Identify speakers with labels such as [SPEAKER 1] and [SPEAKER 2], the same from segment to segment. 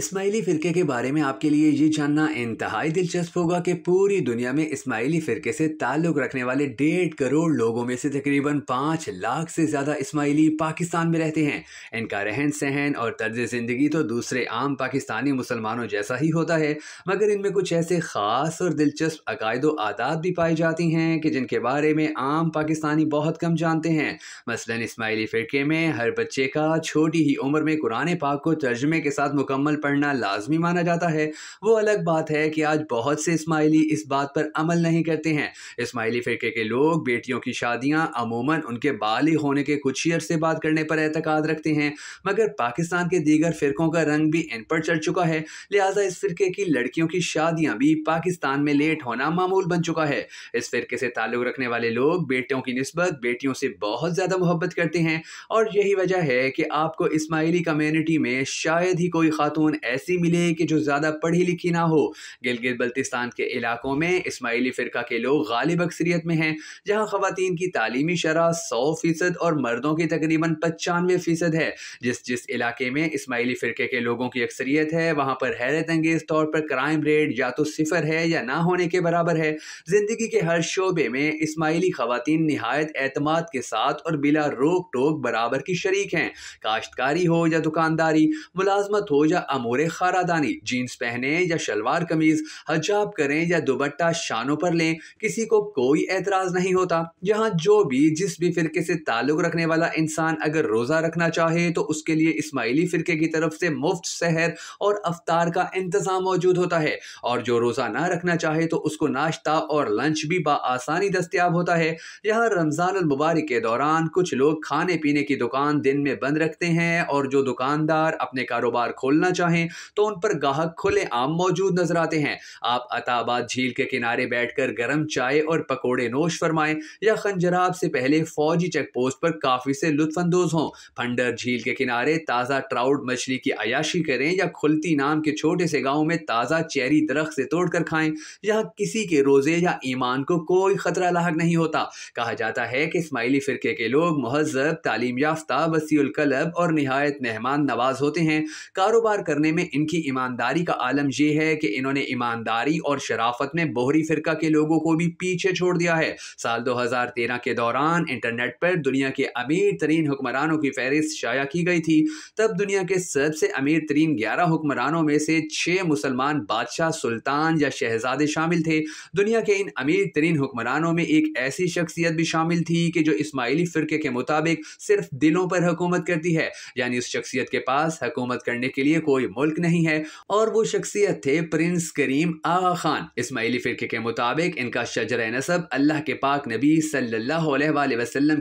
[SPEAKER 1] इस्माइली फ़िरके के बारे में आपके लिए ये जानना इंतहाई दिलचस्प होगा कि पूरी दुनिया में इस्माइली फ़िरके से ताल्लुक़ रखने वाले डेढ़ करोड़ लोगों में से तकरीबन पाँच लाख से ज़्यादा इस्माइली पाकिस्तान में रहते हैं इनका रहन सहन और तर्ज ज़िंदगी तो दूसरे आम पाकिस्तानी मुसलमानों जैसा ही होता है मगर इनमें कुछ ऐसे ख़ास और दिलचस्प अकायद आदात भी पाई जाती हैं कि जिनके बारे में आम पाकिस्तानी बहुत कम जानते हैं मसला इस्माइली फ़िरके में हर बच्चे का छोटी ही उम्र में कुरान पाक को तर्जमे के साथ मुकम्मल पढ़ना लाजमी माना जाता है वो अलग बात है कि आज बहुत से इस्माइली इस बात पर अमल नहीं करते हैं इसमाइली फ़िरके के लोग बेटियों की शादियाँ अमूमन उनके बाली होने के कुछ ही अरसे बात करने पर एतकाद रखते हैं मगर पाकिस्तान के दीगर फ़िरक़ों का रंग भी इन पर चढ़ चुका है लिहाजा इस फ़िरके की लड़कियों की शादियाँ भी पाकिस्तान में लेट होना मामूल बन चुका है इस फ़िरके से ताल्लुक़ रखने वाले लोग बेटियों की नस्बत बेटियों से बहुत ज़्यादा मोहब्बत करते हैं और यही वजह है कि आपको इसमाइली कम्यूनिटी में शायद ही कोई खातून ऐसी मिले कि जो ज़्यादा पढ़ी लिखी ना हो गिलगित बल्तिस्तान के इलाकों में इसमाइली फ़िरका के लोग गालिब अक्सरीत में हैं जहाँ ख़वान की तालीमी शरह सौ फ़ीसद और मर्दों की तकरीबन पचानवे फ़ीसद है जिस जिस इलाके में इसमाइली फ़िरके के लोगों की अक्सरियत है वहाँ पर हैरत अंगेज़ तौर पर क्राइम रेट या तो सिफर है या ना होने के बराबर है ज़िंदगी के हर शोबे में इसमाइली ख़वान नहायत अतमाद के साथ और बिला रोक टोक बराबर की शरीक हैं काश्तकारी हो या दुकानदारी मुलाजमत हो या अमूर खारादानी जीन्स पहने या शलवार कमीज हजाब करें या दुबट्टा शानों पर लें किसी को कोई एतराज़ नहीं होता यहाँ जो भी जिस भी फिरके से ताल्लुक़ रखने वाला इंसान अगर रोज़ा रखना चाहे तो उसके लिए इसमाइली फ़िरके की तरफ से मुफ्त सहर और अवतार का इंतज़ाम मौजूद होता है और जो रोज़ा ना रखना चाहे तो उसको नाश्ता और लंच भी बसानी दस्तियाब होता है यहाँ रमज़ान मुबारक के दौरान कुछ लोग खाने पीने की दुकान दिन में बंद रखते हैं और जो दुकानदार अपने कारोबार खोलना चाहे हैं तो उन पर गाहक खुले आम मौजूद नजर आते हैं आप अताबाद झील के किनारे बैठकर गर्म चाय और पकौड़े नोश फरमाएं या खंजराब से पहले फौजी चेक पोस्ट पर काफ़ी से लुत्फानंदोज हों फंडर झील के किनारे ताज़ा ट्राउट मछली की अयाशी करें या खुलती नाम के छोटे से गाँव में ताज़ा चेरी दरख्त से तोड़ खाएं यहाँ किसी के रोज़े या ईमान को कोई ख़तरा लाक नहीं होता कहा जाता है कि इसमाइली फ़िरके के लोग महजब तालीम याफ्ता वसीकलब और नहायत मेहमान नवाज होते हैं कारोबार करने में इनकी ईमानदारी का आलम यह है कि इन्होंने ईमानदारी और शराफत में बोहरी फ़िरका के लोगों को भी पीछे छोड़ दिया है साल 2013 के दौरान इंटरनेट पर दुनिया के अमीर तरीन हुक्मरानों की फहरिस्त शाया की गई थी तब दुनिया के सबसे अमीर तरीन ग्यारह हुक्मरानों में से छः मुसलमान बादशाह सुल्तान या शहजादे शामिल थे दुनिया के इन अमीर तरीन हुक्मरानों में एक ऐसी शख्सियत भी शामिल थी कि जो इस्माइली फ़िरके के मुताबिक सिर्फ दिलों पर हुकूमत करती है यानी उस शख्सियत के पास हुकूमत करने के लिए कोई मुल्क नहीं है और वो शख्सियत थे प्रिंस करीम आगा खान इसमाइली फिरके के मुताबिक इनका शजर नसब अल्लाह के पाक नबी सल्लल्लाहु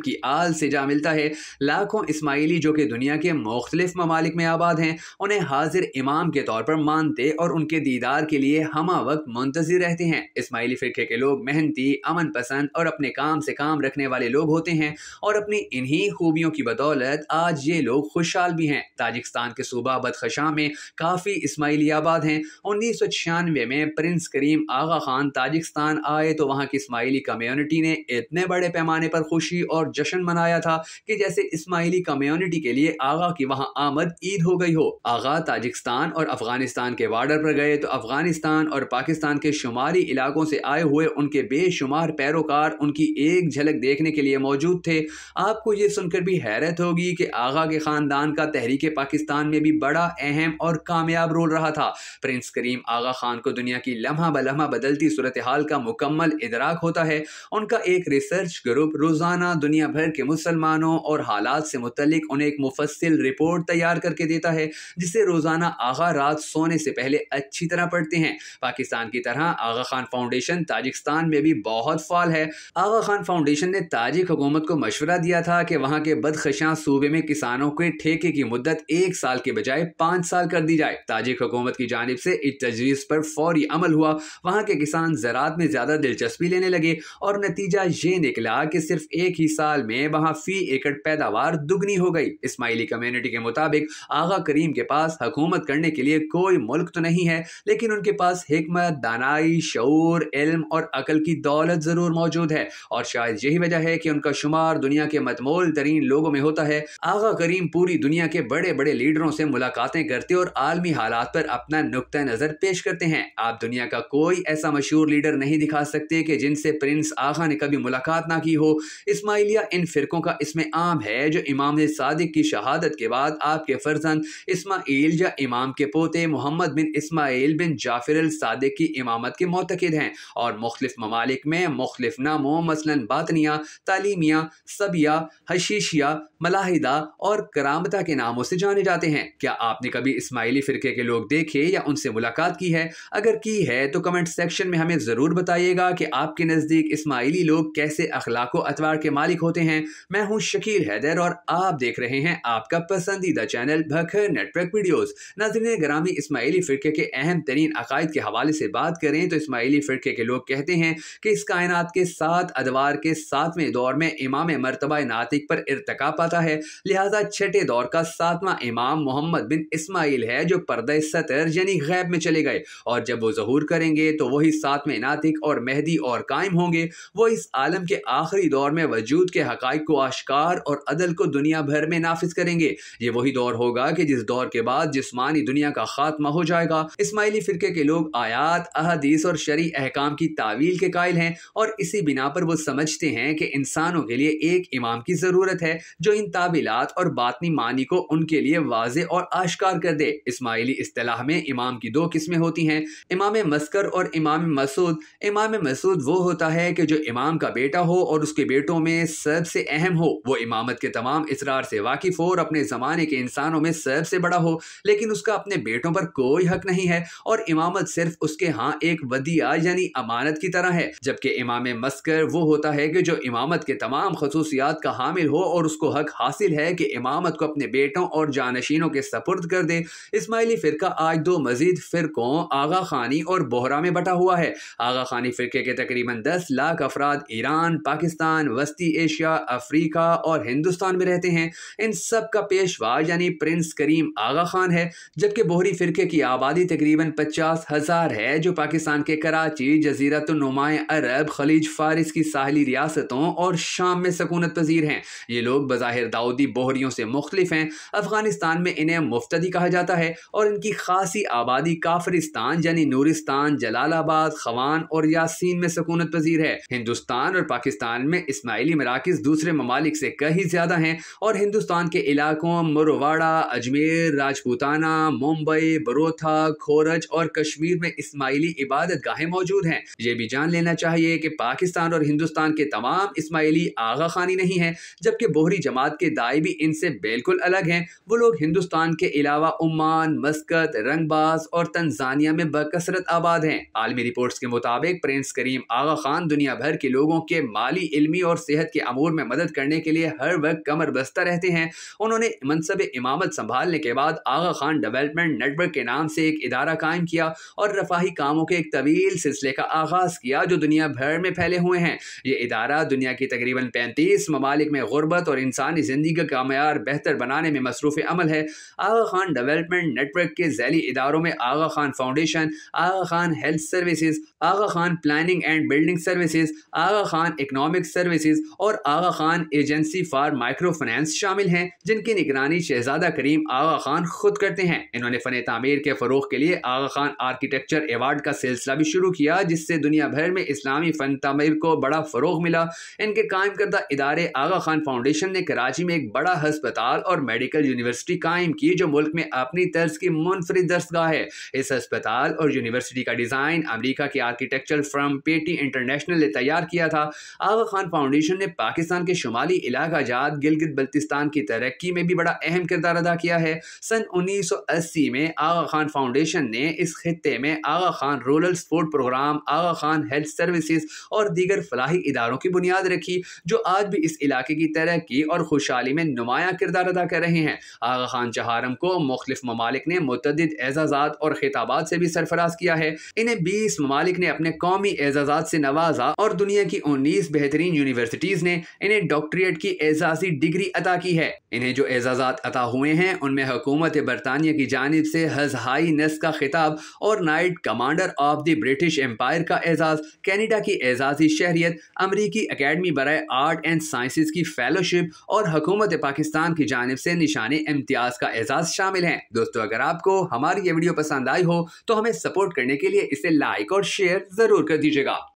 [SPEAKER 1] की आल से जा मिलता है लाखों इसमाइली जो कि दुनिया के मुख्तलिफ ममालिक में आबाद हैं उन्हें हाजिर इमाम के तौर पर मानते और उनके दीदार के लिए हम वक्त मुंतजर रहते हैं इसमाइली फ़िरके के लोग मेहनती अमन पसंद और अपने काम से काम रखने वाले लोग होते हैं और अपनी इन्हीं खूबियों की बदौलत आज ये लोग खुशहाल भी हैं ताजिकस्तान के सूबा बदखशां में काफ़ी आबाद हैं उन्नीस सौ छियानवे में प्रिंस करीम आगा खान ताजिकस्तान आए तो वहाँ की इसमाइली कम्यूनिटी ने इतने बड़े पैमाने पर खुशी और जश्न मनाया था कि जैसे इसमाइली कम्यूनिटी के लिए आगा की वहाँ आमद ईद हो गई हो आगा ताजिकस्तान और अफगानिस्तान के बॉर्डर पर गए तो अफगानिस्तान और पाकिस्तान के शुमारी इलाकों से आए हुए उनके बेशुमार पैरोकार उनकी एक झलक देखने के लिए मौजूद थे आपको ये सुनकर भी हैरत होगी कि आगा के ख़ानदान का तहरीक पाकिस्तान में भी बड़ा अहम और और कामयाब रोल रहा था प्रिंस करीम आगा खान को दुनिया की लम्हा बलम्हा बदलती सूरत हाल का मुकम्मल इदराक होता है उनका एक रिसर्च ग्रुप रोज़ाना दुनिया भर के मुसलमानों और हालात से मुतलिक उन्हें एक मुफसिल रिपोर्ट तैयार करके देता है जिसे रोज़ाना आगा रात सोने से पहले अच्छी तरह पढ़ते हैं पाकिस्तान की तरह आगा खान फाउंडेशन ताजिकस्तान में भी बहुत फाल है आगा खान फाउंडेशन ने ताजिक हुकूमत को मशवरा दिया था कि वहाँ के बदखशां सूबे में किसानों के ठेके की मुद्दत एक साल के बजाय पांच साल कर कर दी जाए ताजिक हुकूमत की जानब से इस तजवीज़ पर फौरी अमल हुआ वहाँ के किसान ज़रात में ज़्यादा दिलचस्पी लेने लगे और नतीजा ये निकला कि सिर्फ एक ही साल में वहाँ फ़ी एकड़ पैदावार दुगनी हो गई इस्माइली कम्यूनिटी के मुताबिक आगा करीम के पास हुकूमत करने के लिए कोई मुल्क तो नहीं है लेकिन उनके पास हमत दानाई शूर इल्म और अकल की दौलत ज़रूर मौजूद है और शायद यही वजह है कि उनका शुमार दुनिया के मतमोल तरीन लोगों में होता है आगा करीम पूरी दुनिया के बड़े बड़े लीडरों से मुलाकातें करते और और आलमी हालात पर अपना नुक़ नज़र पेश करते हैं आप दुनिया का कोई ऐसा मशहूर लीडर नहीं दिखा सकते कि जिनसे प्रिंस आगा ने कभी मुलाकात ना की हो इसमाइलिया इन फ़िरक़ों का इसमें आम है जो इमाम सादिक की शहादत के बाद आपके फर्जंद इसमाइल या इमाम के पोते मोहम्मद बिन इसमाइल बिन जाफिर सादिक की इमामत के मोतद हैं और मुख्तफ ममालिक में मुख्तफ नामों मसला बातनिया तालीमिया सबिया हशीशिया मलाहिदा और करामता के नामों से जाने जाते हैं क्या आपने कभी इस इस्माइली फ़िरके के लोग देखे या उनसे मुलाकात की है अगर की है तो कमेंट सेक्शन में हमें ज़रूर बताइएगा कि आपके नज़दीक इस्माइली लोग कैसे अखलाक अतवार के मालिक होते हैं मैं हूँ शकील हैदर और आप देख रहे हैं आपका पसंदीदा चैनल भखर नेटवर्क वीडियोज़ नजर ग्रामी इस्माइली फ़िरके के अहम तरीन अकायद के हवाले से बात करें तो इस्माइली फ़िरके के लोग कहते हैं कि इस कायनात के सात अदवार के सातवें दौर में इमाम मरतबा नातिक पर इरतका पाता है लिहाजा छठे दौर का सातवां इमाम मोहम्मद बिन इसमाइल काबिल है जो पर्दा सतर यानी गैब में चले गए और जब वो जहूर करेंगे तो वही साथ में नातिक और मेहदी और कायम होंगे वो इस आलम के आखिरी दौर में वजूद के हक़ को आशकार और अदल को दुनिया भर में नाफिज करेंगे ये वही दौर होगा कि जिस दौर के बाद जिसमानी दुनिया का खात्मा हो जाएगा इसमाइली फ़िरके के लोग आयात अहदीस और शरी अहकाम की तावील के कायल हैं और इसी बिना पर वो समझते हैं कि इंसानों के लिए एक इमाम की ज़रूरत है जो इन तावीलात और बातनी मानी को उनके लिए वाज और आशकार कर दे इस्माइली असलाह में इमाम की दो किस्में होती हैं इमाम मस्कर और इमाम मसूद इमाम मसूद वो होता है कि जो इमाम का बेटा हो और उसके बेटों में सबसे अहम हो वो इमामत के तमाम इसरार से वाकिफ़ हो और अपने ज़माने के इंसानों में सबसे बड़ा हो लेकिन उसका अपने बेटों पर कोई हक नहीं है और इमामत सिर्फ उसके हाँ एक वदिया यानी अमानत की तरह है जबकि इमाम मस्कर वो होता है कि जो इमामत के तमाम खसूसियात का हामिल हो और उसको हक हासिल है कि इमामत को अपने बेटों और जानशीनों के सपुर्द कर दे इसमाइली फ़िरका आज दो मजीद फ़िरकों आगा खानी और बोहरा में बटा हुआ है आगा खानी फ़िरके के तकरीबन दस लाख अफराद ईरान पाकिस्तान वस्ती एशिया अफ्रीका और हिंदुस्तान में रहते हैं इन सब का पेशवा यानी प्रिंस करीम आगा खान है जबकि बोहरी फ़िरके की आबादी तकरीबन पचास हज़ार है जो पाकिस्तान के कराची जजीरत नुमाए अरब खलीज फारिस की साहली रियासतों और शाम में सकूनत पजीर हैं ये लोग बज़ाहिर दाऊदी बोहरियों से मुख्तलिफ हैं अफ़गानिस्तान में इन्हें मुफ्तदी कहा जाता जाता है और इनकी खासी आबादी काफरिस्तान यानी नूरिस्तान जलालाबाद खवान और यासीन में सकूनत पजीर है हिंदुस्तान और पाकिस्तान में इसमाइली मराकज़ दूसरे ममालिक से कहीं ज़्यादा हैं और हिंदुस्तान के इलाकों मुरवाड़ा अजमेर राजपूताना मुंबई बरोथा खोरज और कश्मीर में इसमाइली इबादत गाहें मौजूद हैं ये भी जान लेना चाहिए कि पाकिस्तान और हिंदुस्तान के तमाम इसमाइली आगा खानी नहीं है जबकि बोहरी जमात के दाई भी इनसे बिल्कुल अलग हैं वो लोग हिंदुस्तान के अलावा उम ओमान मस्कत रंगबाज और तंजानिया में बकसरत आबाद हैं आलमी रिपोर्ट्स के मुताबिक प्रिंस करीम आगा खान दुनिया भर के लोगों के माली इलमी और सेहत के अमूर में मदद करने के लिए हर वक्त कमर बस्ता रहते हैं उन्होंने मनसब इमामत संभालने के बाद आगा खान डेवलपमेंट नेटवर्क के नाम से एक इदारा कायम किया और रफाही कामों के एक तवील सिलसिले का आगाज़ किया जो दुनिया भर में फैले हुए हैं ये इदारा दुनिया की तकरीबन पैंतीस ममालिक में गुर्बत और इंसानी ज़िंदगी का मैार बेहतर बनाने में मसरूफ़ अमल है Aga Khan develop development network के जैली इदारों में Aga Khan Foundation Aga Khan health services Aga Khan planning and building services Aga Khan economic services और Aga Khan agency for microfinance शामिल हैं जिनकी निगरानी शहजादा करीम आगा खान खुद करते हैं इन्होंने फन तमीर के फरोग के लिए आगा खान आर्किटेक्चर एवार्ड का सिलसिला भी शुरू किया जिससे दुनिया भर में इस्लामी फन तमीर को बड़ा फ़रोग मिला इनके कायम करदा इदारे आगा खान फाउंडेशन ने कराची में एक बड़ा हस्पताल और मेडिकल यूनिवर्सिटी कायम की जो मुल्क में अपनी अपनी तर्ज की मुनफरद दस्तगाह है इस अस्पताल और यूनिवर्सिटी का डिज़ाइन अमरीका के आर्किटेक्चर फर्म पेटी इंटरनेशनल ने तैयार किया था आगा खान फाउंडेशन ने पाकिस्तान के शुमाली इलाका जात गिलगित बल्तिस्तान की तरक्की में भी बड़ा अहम किरदार अदा किया है सन 1980 में आगा खान फाउंडेशन ने इस खत्े में Aga Khan rural support programme Aga Khan health services और दीगर फलाही इदारों की बुनियाद रखी जो आज भी इस इलाके की तरक्की और खुशहाली में नुमाया किरदार अदा कर रहे हैं आगा खान चहारम को मुख्त मुख्तलिफ ममालिक ने मुतद एजाजा और खिताबात से भी सरफराज किया है इन्हें बीस ममालिक ने अपने कौमी एजाजा से नवाजा और दुनिया की उन्नीस बेहतरीन यूनिवर्सिटीज़ ने इन्हें डॉक्टरेट की एजाजी डिग्री अदा की है इन्हें जो एजाजा अता हुए हैं उनमें हुकूमत बरतानिया की जानब से हजहाई नस का खिताब और knight commander of the British Empire का एजाज़ कैनेडा की एजाजी शहरीत अमरीकी अकेडमी बरए आर्ट एंड साइंसिस की फेलोशिप और हकूमत पाकिस्तान की जानब से निशान इम्तियाज़ का एजाज़ शामिल हैं दोस्तों अगर आपको हमारी ये वीडियो पसंद आई हो तो हमें सपोर्ट करने के लिए इसे लाइक और शेयर ज़रूर कर दीजिएगा